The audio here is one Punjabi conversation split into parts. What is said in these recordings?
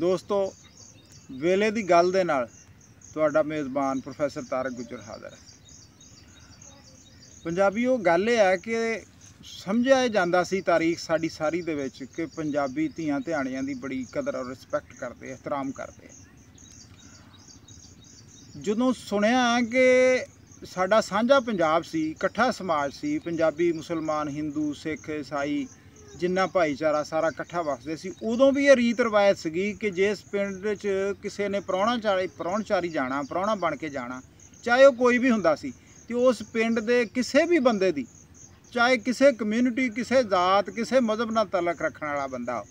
ਦੋਸਤੋ ਵੇਲੇ ਦੀ ਗੱਲ ਦੇ ਨਾਲ ਤੁਹਾਡਾ ਮੇਜ਼ਬਾਨ ਪ੍ਰੋਫੈਸਰ ਤਾਰਕ ਗੁਜਰ ਹਾਜ਼ਰ ਹੈ ਪੰਜਾਬੀ ਉਹ ਗੱਲ ਇਹ ਹੈ ਕਿ ਸਮਝਿਆ ਜਾਂਦਾ ਸੀ ਤਾਰੀਖ ਸਾਡੀ ਸਾਰੀ ਦੇ ਵਿੱਚ ਕਿ ਪੰਜਾਬੀ ਧੀਆਂ ਧਿਆਣੀਆਂ ਦੀ ਬੜੀ ਕਦਰ ਔਰ ਰਿਸਪੈਕਟ ਕਰਦੇ ਇhtਰਾਮ ਕਰਦੇ ਜਦੋਂ ਸੁਣਿਆ ਕਿ ਸਾਡਾ ਸਾਂਝਾ ਪੰਜਾਬ ਸੀ ਇਕੱਠਾ ਸਮਾਜ ਸੀ ਪੰਜਾਬੀ ਮੁਸਲਮਾਨ ਹਿੰਦੂ ਸਿੱਖ ਈਸਾਈ ਜਿੰਨਾ ਭਾਈਚਾਰਾ ਸਾਰਾ ਇਕੱਠਾ ਵਸਦੇ ਸੀ ਉਦੋਂ ਵੀ ਇਹ ਰੀਤ ਰਵਾਇਤ ਸੀਗੀ ਕਿ ਜੇ ਇਸ ਪਿੰਡ 'ਚ ਕਿਸੇ ਨੇ ਪ੍ਰਾਹੁਣਾਚਾਰੀ ਪ੍ਰਾਹੁਣਚਾਰੀ ਜਾਣਾ ਪ੍ਰਾਹੁਣਾ ਬਣ ਕੇ ਜਾਣਾ ਚਾਹੇ ਉਹ ਕੋਈ ਵੀ ਹੁੰਦਾ ਸੀ ਤੇ ਉਸ ਪਿੰਡ ਦੇ ਕਿਸੇ ਵੀ ਬੰਦੇ ਦੀ ਚਾਹੇ ਕਿਸੇ ਕਮਿਊਨਿਟੀ ਕਿਸੇ ਜ਼ਾਤ ਕਿਸੇ ਮਜ਼ਹਬ ਨਾਲ ਤਲਕ ਰੱਖਣ ਵਾਲਾ ਬੰਦਾ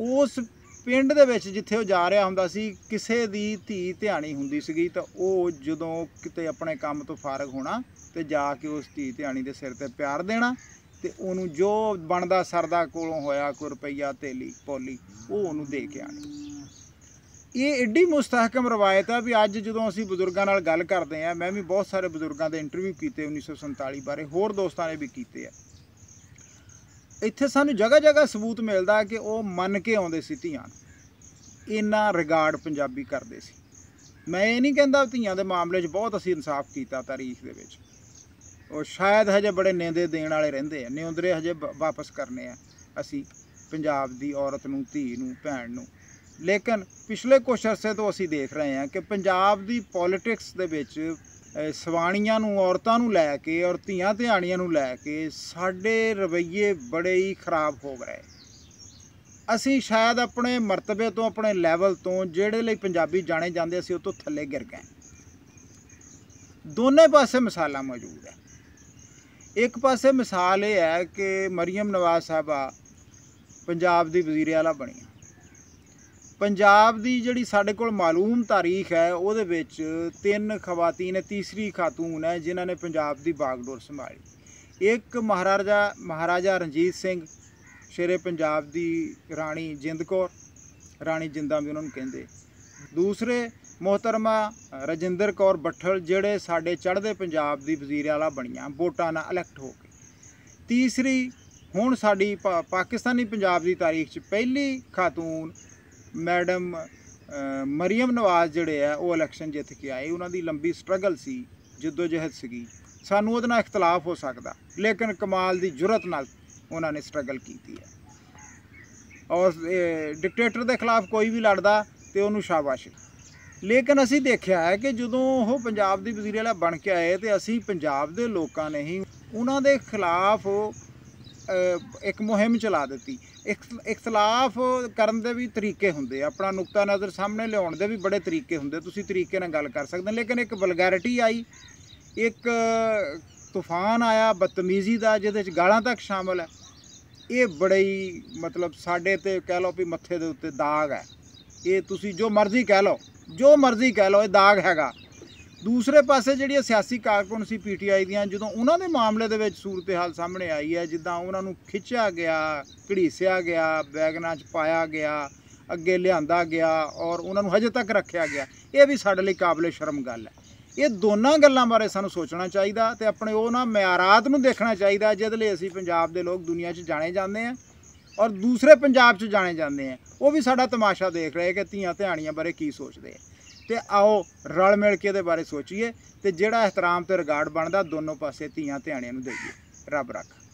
ਉਸ ਪਿੰਡ ਦੇ ਵਿੱਚ ਜਿੱਥੇ ਉਹ ਜਾ ਰਿਹਾ ਹੁੰਦਾ ਸੀ ਕਿਸੇ ਦੀ ਧੀ ਧਿਆਣੀ ਹੁੰਦੀ ਸੀਗੀ ਤਾਂ ਉਹ ਜਦੋਂ ਕਿਤੇ ਆਪਣੇ ਕੰਮ ਤੋਂ ਫਾਰਗ ਹੋਣਾ ਤੇ ਜਾ ਕੇ ਉਸ ਧੀ ਧਿਆਣੀ ਦੇ ਸਿਰ ਤੇ ਪਿਆਰ ਦੇਣਾ ਤੇ ਉਹਨੂੰ ਜੋ ਬਣਦਾ ਸਰਦਾ ਕੋਲੋਂ ਹੋਇਆ ਕੋ ਰੁਪਈਆ ਤੇਲੀ ਪੋਲੀ ਉਹ ਉਹਨੂੰ ਦੇ ਕੇ ਆਣੀ ਇਹ ਏਡੀ ਮੁਸਤਹਿਕਮ ਰਵਾਇਤ ਆ ਵੀ ਅੱਜ ਜਦੋਂ ਅਸੀਂ ਬਜ਼ੁਰਗਾਂ ਨਾਲ ਗੱਲ ਕਰਦੇ ਆ ਮੈਂ ਵੀ ਬਹੁਤ ਸਾਰੇ ਬਜ਼ੁਰਗਾਂ ਦੇ ਇੰਟਰਵਿਊ ਕੀਤੇ 1947 ਬਾਰੇ ਹੋਰ ਦੋਸਤਾਂ ਨੇ ਵੀ ਕੀਤੇ ਆ ਇੱਥੇ ਸਾਨੂੰ ਜਗ੍ਹਾ ਜਗ੍ਹਾ ਸਬੂਤ ਮਿਲਦਾ ਕਿ ਉਹ ਮੰਨ ਕੇ ਆਉਂਦੇ ਸੀ ਧੀਆਂ ਇੰਨਾ ਰਿਗਾਰਡ ਪੰਜਾਬੀ ਕਰਦੇ ਸੀ ਮੈਂ ਇਹ ਨਹੀਂ ਕਹਿੰਦਾ ਧੀਆਂ ਦੇ ਮਾਮਲੇ 'ਚ ਬਹੁਤ ਅਸੀਂ ਇਨਸਾਫ ਕੀਤਾ ਤਾਰੀਖ ਦੇ ਵਿੱਚ ਉਹ ਸ਼ਾਇਦ ਹਜੇ ਬੜੇ ਨੇਂਦੇ ਦੇਣ ਵਾਲੇ ਰਹਿੰਦੇ ਆ ਨਿਉਂਦਰੇ ਹਜੇ ਵਾਪਸ ਕਰਨੇ ਆ ਅਸੀਂ ਪੰਜਾਬ ਦੀ ਔਰਤ ਨੂੰ ਧੀ ਨੂੰ ਭੈਣ ਨੂੰ ਲੇਕਿਨ ਪਿਛਲੇ ਕੁਝ ਅਰਸੇ ਤੋਂ ਅਸੀਂ ਦੇਖ ਰਹੇ ਹਾਂ ਕਿ ਪੰਜਾਬ ਦੀ ਪੋਲਿਟਿਕਸ ਦੇ ਵਿੱਚ ਸਵਾਣੀਆਂ ਨੂੰ ਔਰਤਾਂ ਨੂੰ ਲੈ ਕੇ ਔਰ ਧੀਆਂ ਧਿਆਣੀਆਂ ਨੂੰ ਲੈ ਕੇ ਸਾਡੇ ਰਵਈਏ ਬੜੇ ਹੀ ਖਰਾਬ ਹੋ ਗਏ ਅਸੀਂ ਸ਼ਾਇਦ ਆਪਣੇ ਮਰਤਬੇ ਤੋਂ ਆਪਣੇ ਲੈਵਲ ਤੋਂ ਜਿਹੜੇ ਲਈ ਪੰਜਾਬੀ ਜਾਣੇ ਜਾਂਦੇ ਅਸੀਂ ਉਹ ਤੋਂ ਥੱਲੇ ਗਿਰ ਗਏ ਦੋਨੇ ਪਾਸੇ ਮਸਾਲਾ ਮੌਜੂਦ ਹੈ ਇੱਕ ਪਾਸੇ ਮਿਸਾਲ ਇਹ ਹੈ ਕਿ ਮਰੀਮ ਨਵਾਜ਼ ਸਾਹਿਬਾ ਪੰਜਾਬ ਦੀ ਵਜ਼ੀਰ ਆਲਾ ਪੰਜਾਬ ਦੀ ਜਿਹੜੀ ਸਾਡੇ ਕੋਲ ਮਾਲੂਮ ਤਾਰੀਖ ਹੈ ਉਹਦੇ ਵਿੱਚ ਤਿੰਨ ਖਵਾਤੀਨ ਹੈ ਤੀਸਰੀ ਖਾਤੂਨ ਹੈ ਜਿਨ੍ਹਾਂ ਨੇ ਪੰਜਾਬ ਦੀ ਬਾਗਡੋਰ ਸੰਭਾਲੀ ਇੱਕ ਮਹਾਰਾਜਾ ਮਹਾਰਾਜਾ ਰਣਜੀਤ ਸਿੰਘ ਸ਼ੇਰੇ ਪੰਜਾਬ ਦੀ ਰਾਣੀ ਜਿੰਦਕੌਰ ਰਾਣੀ ਜਿੰਦਾਂ ਵੀ ਉਹਨਾਂ ਨੂੰ ਕਹਿੰਦੇ ਦੂਸਰੇ ਮੋਹਤਰਮਾ ਰਜਿੰਦਰ ਕੌਰ ਬੱਠਲ ਜਿਹੜੇ ਸਾਡੇ ਚੜ੍ਹਦੇ ਪੰਜਾਬ ਦੀ ਵਜ਼ੀਰ ਆਲਾ ਬਣੀਆਂ ਵੋਟਾਂ ਨਾਲ ਇਲੈਕਟ ਹੋ ਕੇ ਤੀਸਰੀ ਹੁਣ ਸਾਡੀ ਪਾਕਿਸਤਾਨੀ ਪੰਜਾਬ ਦੀ ਤਾਰੀਖ 'ਚ ਪਹਿਲੀ ਖਾਤੂਨ ਮੈਡਮ ਮਰੀਮ ਨਵਾਜ਼ ਜਿਹੜੇ ਆ ਉਹ ਇਲੈਕਸ਼ਨ ਜਿੱਤ ਕੇ ਆਏ ਉਹਨਾਂ ਦੀ ਲੰਬੀ ਸਟਰਗਲ ਸੀ ਜਿੱਦੋ ਜਹਿਦ ਸੀਗੀ ਸਾਨੂੰ ਉਹਦੇ ਨਾਲ ਇਖਤਲਾਫ ਹੋ ਸਕਦਾ ਲੇਕਿਨ ਕਮਾਲ ਦੀ ਜੁਰਤ ਨਾਲ ਉਹਨਾਂ ਨੇ ਸਟਰਗਲ ਕੀਤੀ ਹੈ ਔਰ ਡਿਕਟੇਟਰ ਦੇ ਖਿਲਾਫ ਕੋਈ ਵੀ ਲੜਦਾ ਤੇ ਉਹਨੂੰ ਸ਼ਾਬਾਸ਼ ਲੇਕਿਨ ਅਸੀਂ ਦੇਖਿਆ ਹੈ ਕਿ ਜਦੋਂ ਉਹ ਪੰਜਾਬ ਦੀ ਵਜ਼ੀਰ ਆਲਾ ਬਣ ਕੇ ਆਏ ਤੇ ਅਸੀਂ ਪੰਜਾਬ ਦੇ ਲੋਕਾਂ ਨੇ ਹੀ ਉਹਨਾਂ ਦੇ ਖਿਲਾਫ ਇੱਕ ਮੁਹਿੰਮ ਚਲਾ ਦਿੱਤੀ ਇੱਕ ਇਖਤਲਾਫ ਕਰਨ ਦੇ ਵੀ ਤਰੀਕੇ ਹੁੰਦੇ ਆਪਣਾ ਨੁਕਤਾ ਨਜ਼ਰ ਸਾਹਮਣੇ ਲਿਆਉਣ ਦੇ ਵੀ ਬੜੇ ਤਰੀਕੇ ਹੁੰਦੇ ਤੁਸੀਂ ਤਰੀਕੇ ਨਾਲ ਗੱਲ ਕਰ ਸਕਦੇ ਲੇਕਿਨ ਇੱਕ ਬਲਗੈਰਿਟੀ ਆਈ ਇੱਕ ਤੂਫਾਨ ਆਇਆ ਬਦਤਮੀਜ਼ੀ ਦਾ ਜਿਹਦੇ ਵਿੱਚ ਗਾਲਾਂ ਤੱਕ ਸ਼ਾਮਲ ਹੈ ਇਹ ਹੀ ਮਤਲਬ ਸਾਡੇ ਤੇ ਕਹਿ ਲਓ ਵੀ ਮੱਥੇ ਦੇ ਉੱਤੇ ਦਾਗ ਹੈ ਇਹ ਤੁਸੀਂ ਜੋ ਮਰਜ਼ੀ ਕਹਿ ਲਓ ਜੋ ਮਰਜ਼ੀ ਕਹਿ ਲਓ ਇਹ ਦਾਗ ਹੈਗਾ ਦੂਸਰੇ ਪਾਸੇ ਜਿਹੜੀ ਸਿਆਸੀ ਕਾਰਕੁਨ ਸੀ ਪੀਟੀਆਈ ਦੀਆਂ ਜਦੋਂ ਉਹਨਾਂ ਦੇ ਮਾਮਲੇ ਦੇ ਵਿੱਚ ਸੂਰਤ-ਹਾਲ ਸਾਹਮਣੇ ਆਈ ਹੈ ਜਿੱਦਾਂ ਉਹਨਾਂ ਨੂੰ ਖਿੱਚਿਆ ਗਿਆ ਘੜੀਸਿਆ ਗਿਆ ਬੈਗਨਾਂ 'ਚ ਪਾਇਆ ਗਿਆ ਅੱਗੇ ਲਿਆਂਦਾ ਗਿਆ ਔਰ ਉਹਨਾਂ ਨੂੰ ਹਜੇ ਤੱਕ ਰੱਖਿਆ ਗਿਆ ਇਹ ਵੀ ਸਾਡੇ ਲਈ ਕਾਬਲੇ ਸ਼ਰਮ ਗੱਲ ਹੈ ਇਹ ਦੋਨਾਂ ਗੱਲਾਂ ਬਾਰੇ ਸਾਨੂੰ ਸੋਚਣਾ ਚਾਹੀਦਾ ਤੇ ਆਪਣੇ ਉਹਨਾਂ ਮਿਆਰਾਤ ਨੂੰ ਦੇਖਣਾ ਚਾਹੀਦਾ ਜਿਹਦੇ ਲਈ ਅਸੀਂ ਪੰਜਾਬ ਦੇ ਲੋਕ ਦੁਨੀਆ 'ਚ ਜਾਣੇ ਜਾਂਦੇ ਆ ਔਰ ਦੂਸਰੇ ਪੰਜਾਬ 'ਚ ਜਾਣੇ ਜਾਂਦੇ ਆ ਉਹ ਵੀ ਸਾਡਾ ਤਮਾਸ਼ਾ ਦੇਖ ਰਹੇ ਕਿ ਧੀਆਂ ਧਿਆਣੀਆਂ ਬਾਰੇ ਕੀ ਸੋਚਦੇ ਆ ਤੇ ਆਓ ਰਲ ਮਿਲ ਕੇ ਇਹਦੇ ਬਾਰੇ ਸੋਚੀਏ ਤੇ ਜਿਹੜਾ ਇhtram ਤੇ ਰਿਗਾਰਡ ਬਣਦਾ ਦੋਨੋਂ ਪਾਸੇ ਧੀਆਂ ਧਿਆਣੀਆਂ ਨੂੰ ਦੇਈਏ ਰੱਬ ਰੱਖਾ